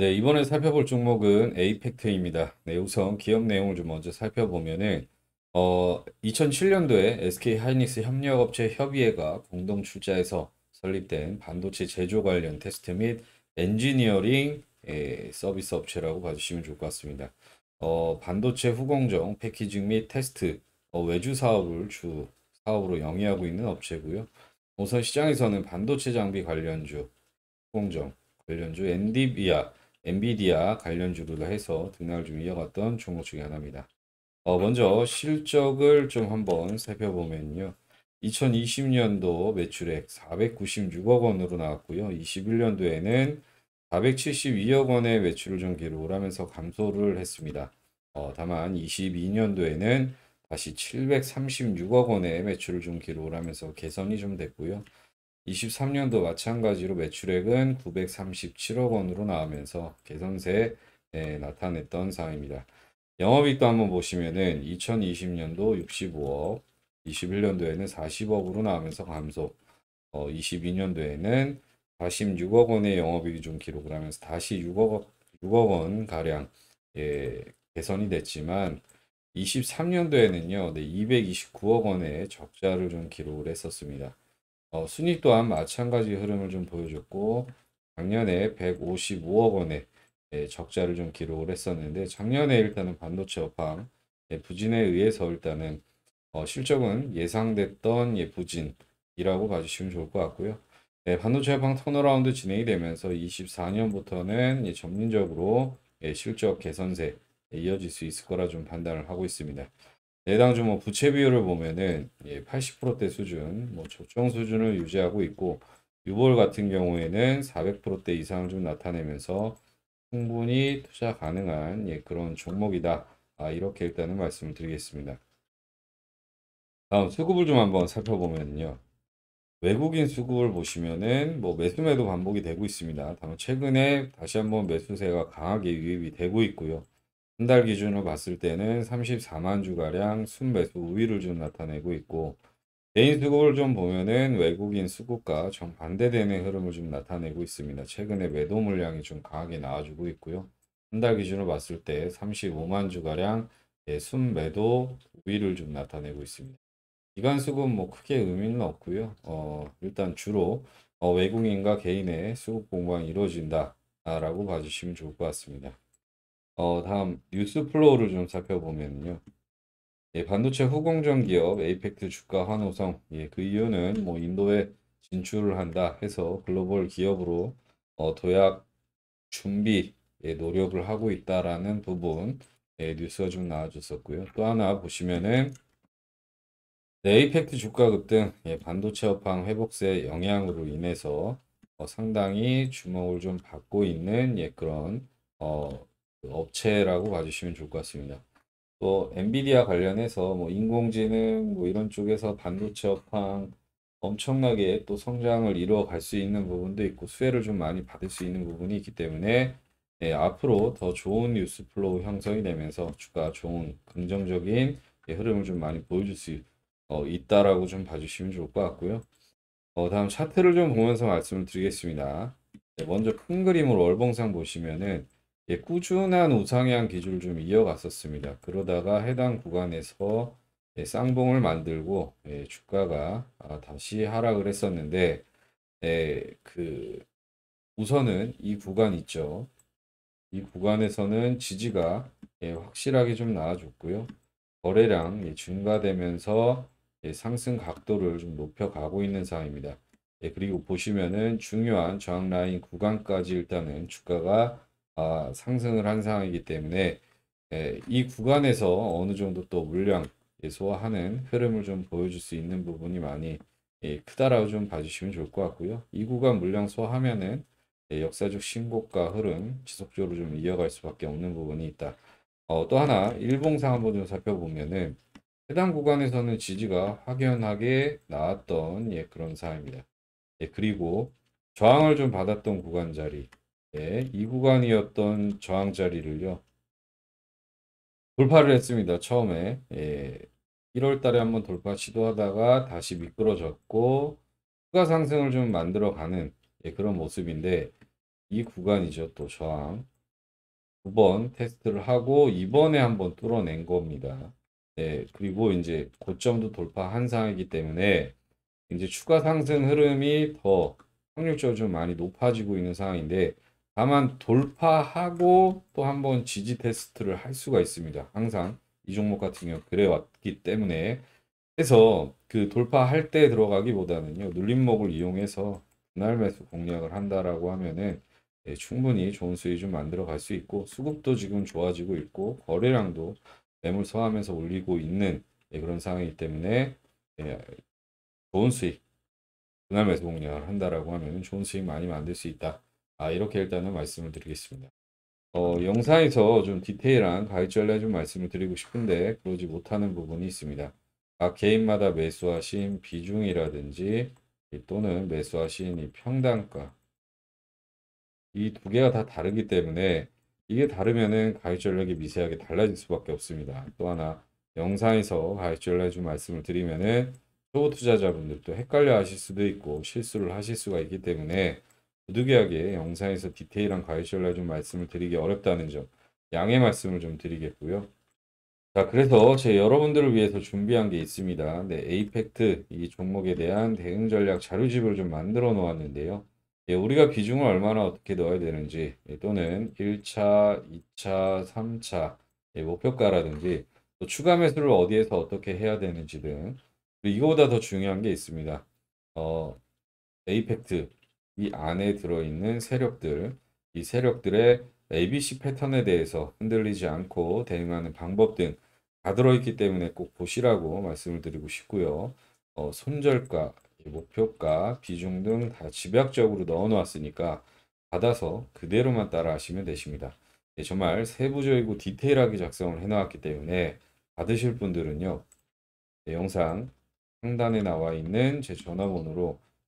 네, 이번에 살펴볼 종목은 에이펙트입니다. 네, 우선 기업 내용을 좀 먼저 살펴보면은 어, 2007년도에 SK 하이닉스 협력업체 협의회가 공동 출자에서 설립된 반도체 제조 관련 테스트 및 엔지니어링 예, 서비스 업체라고 봐주시면 좋을 것 같습니다. 어, 반도체 후공정, 패키징 및 테스트, 어, 외주 사업을 주 사업으로 영위하고 있는 업체고요. 우선 시장에서는 반도체 장비 관련주, 후공정 관련주 엔디비아 엔비디아 관련주로 해서 등락을 좀 이어갔던 종목 중에 하나입니다. 어, 네. 먼저 실적을 좀 한번 살펴보면요. 2020년도 매출액 496억 원으로 나왔고요. 21년도에는 472억 원의 매출을 좀 기록을 하면서 감소를 했습니다. 어, 다만 22년도에는 다시 736억 원의 매출을 좀 기록을 하면서 개선이 좀 됐고요. 23년도 마찬가지로 매출액은 937억 원으로 나오면서 개선세 에 예, 나타냈던 상황입니다 영업이익도 한번 보시면은 2020년도 65억, 21년도에는 40억으로 나오면서 감소, 어, 22년도에는 46억 원의 영업이익이 좀 기록을 하면서 다시 6억, 6억 원 가량 예, 개선이 됐지만 23년도에는요, 네, 229억 원의 적자를 좀 기록을 했었습니다. 어, 순익 또한 마찬가지 흐름을 좀 보여줬고 작년에 155억 원의 예, 적자를 좀 기록을 했었는데 작년에 일단은 반도체 업황 예, 부진에 의해서 일단은 어, 실적은 예상됐던 예, 부진이라고 봐주시면 좋을 것 같고요. 네, 반도체 업황 턴어라운드 진행이 되면서 24년부터는 예, 점진적으로 예, 실적 개선세 이어질 수 있을 거라 좀 판단을 하고 있습니다. 내당 주뭐 부채 비율을 보면은 예, 80%대 수준, 뭐 적정 수준을 유지하고 있고 6월 같은 경우에는 400%대 이상을 좀 나타내면서 충분히 투자 가능한 예, 그런 종목이다. 아, 이렇게 일단은 말씀을 드리겠습니다. 다음 수급을 좀 한번 살펴보면요. 외국인 수급을 보시면은 뭐 매수매도 반복이 되고 있습니다. 다만 최근에 다시 한번 매수세가 강하게 유입이 되고 있고요. 한달 기준으로 봤을 때는 34만 주가량 순매수 우위를 좀 나타내고 있고 개인 수급을 좀 보면은 외국인 수급과 정반대되는 흐름을 좀 나타내고 있습니다. 최근에 매도 물량이 좀 강하게 나와주고 있고요. 한 달 기준으로 봤을 때 35만 주가량 예, 순매도 우위를 좀 나타내고 있습니다. 기간 수급 뭐 크게 의미는 없고요. 어, 일단 주로 어, 외국인과 개인의 수급 공방이 이루어진다라고 봐주시면 좋을 것 같습니다. 어, 다음 뉴스 플로우를 좀 살펴보면요. 예, 반도체 후공정 기업 에이펙트 주가 환호성. 예, 그 이유는 음. 뭐 인도에 진출을 한다 해서 글로벌 기업으로 어, 도약 준비 예, 노력을 하고 있다라는 부분 예, 뉴스가 좀 나와줬었고요. 또 하나 보시면은 네, 에이펙트 주가 급등 예, 반도체 업황 회복세 영향으로 인해서 어, 상당히 주목을 좀 받고 있는 예, 그런 어, 그 업체라고 봐주시면 좋을 것 같습니다. 또 엔비디아 관련해서 뭐 인공지능 뭐 이런 쪽에서 반도체 업황 엄청나게 또 성장을 이루어 갈 수 있는 부분도 있고 수혜를 좀 많이 받을 수 있는 부분이 있기 때문에 예, 앞으로 더 좋은 뉴스 플로우 형성이 되면서 주가 좋은 긍정적인 예, 흐름을 좀 많이 보여줄 수 어, 있다라고 좀 봐주시면 좋을 것 같고요. 어, 다음 차트를 좀 보면서 말씀을 드리겠습니다. 예, 먼저 큰 그림으로 월봉상 보시면은 예, 꾸준한 우상향 기준을좀 이어갔었습니다. 그러다가 해당 구간에서 예, 쌍봉을 만들고 예, 주가가 아, 다시 하락을 했었는데 예, 그 우선은 이 구간 있죠. 이 구간에서는 지지가 예, 확실하게 좀 나와줬고요. 거래량 예, 증가되면서 예, 상승 각도를 좀 높여가고 있는 상황입니다. 예, 그리고 보시면은 중요한 저항라인 구간까지 일단은 주가가 아, 상승을 한 상황이기 때문에 예, 이 구간에서 어느 정도 또 물량 소화하는 흐름을 좀 보여줄 수 있는 부분이 많이 예, 크다라고 좀 봐주시면 좋을 것 같고요. 이 구간 물량 소화하면은 예, 역사적 신고가 흐름 지속적으로 좀 이어갈 수밖에 없는 부분이 있다. 어, 또 하나 일봉상 한번 좀 살펴보면은 해당 구간에서는 지지가 확연하게 나왔던 예, 그런 상황입니다. 예, 그리고 저항을 좀 받았던 구간 자리 예, 이 구간이었던 저항 자리를요. 돌파를 했습니다. 처음에 예, 1월 달에 한번 돌파 시도하다가 다시 미끄러졌고 추가 상승을 좀 만들어 가는 예, 그런 모습인데 이 구간이죠. 또 저항 두 번 테스트를 하고 이번에 한번 뚫어낸 겁니다. 예, 그리고 이제 고점도 돌파한 상황이기 때문에 이제 추가 상승 흐름이 더 확률적으로 좀 많이 높아지고 있는 상황인데 다만 돌파하고 또 한 번 지지 테스트를 할 수가 있습니다. 항상 이 종목 같은 경우 그래왔기 때문에 그래서 그 돌파할 때 들어가기보다는요 눌림목을 이용해서 분할 매수 공략을 한다라고 하면은 예, 충분히 좋은 수익 좀 만들어 갈 수 있고 수급도 지금 좋아지고 있고 거래량도 매물 소화하면서 올리고 있는 예, 그런 상황이기 때문에 예, 좋은 수익 분할 매수 공략을 한다라고 하면 좋은 수익 많이 만들 수 있다 아, 이렇게 일단은 말씀을 드리겠습니다. 어, 아, 네. 영상에서 좀 디테일한 가입 전략 좀 말씀을 드리고 싶은데 그러지 못하는 부분이 있습니다. 각 개인마다 매수하신 비중이라든지 또는 매수하신 이 평단가 이 두 개가 다 다르기 때문에 이게 다르면은 가입 전략이 미세하게 달라질 수밖에 없습니다. 또 하나 영상에서 가입 전략 좀 말씀을 드리면은 초보 투자자분들도 헷갈려 하실 수도 있고 실수를 하실 수가 있기 때문에 부득이하게 영상에서 디테일한 가이시얼라 좀 말씀을 드리기 어렵다는 점 양해 말씀을 좀 드리겠고요. 자, 그래서 제 여러분들을 위해서 준비한 게 있습니다. 네, 에이펙트 이 종목에 대한 대응 전략 자료집을 좀 만들어 놓았는데요. 예, 우리가 비중을 얼마나 어떻게 넣어야 되는지 예, 또는 1차, 2차, 3차 예, 목표가라든지 또 추가 매수를 어디에서 어떻게 해야 되는지 등 이거보다 더 중요한 게 있습니다. 어, 에이펙트 이 안에 들어있는 세력들, 이 세력들의 ABC 패턴에 대해서 흔들리지 않고 대응하는 방법 등 다 들어있기 때문에 꼭 보시라고 말씀을 드리고 싶고요. 어, 손절과 목표가, 비중 등 다 집약적으로 넣어놓았으니까 받아서 그대로만 따라 하시면 되십니다. 예, 정말 세부적이고 디테일하게 작성을 해놨기 때문에 받으실 분들은요. 네, 영상 상단에 나와 있는 제 전화번호로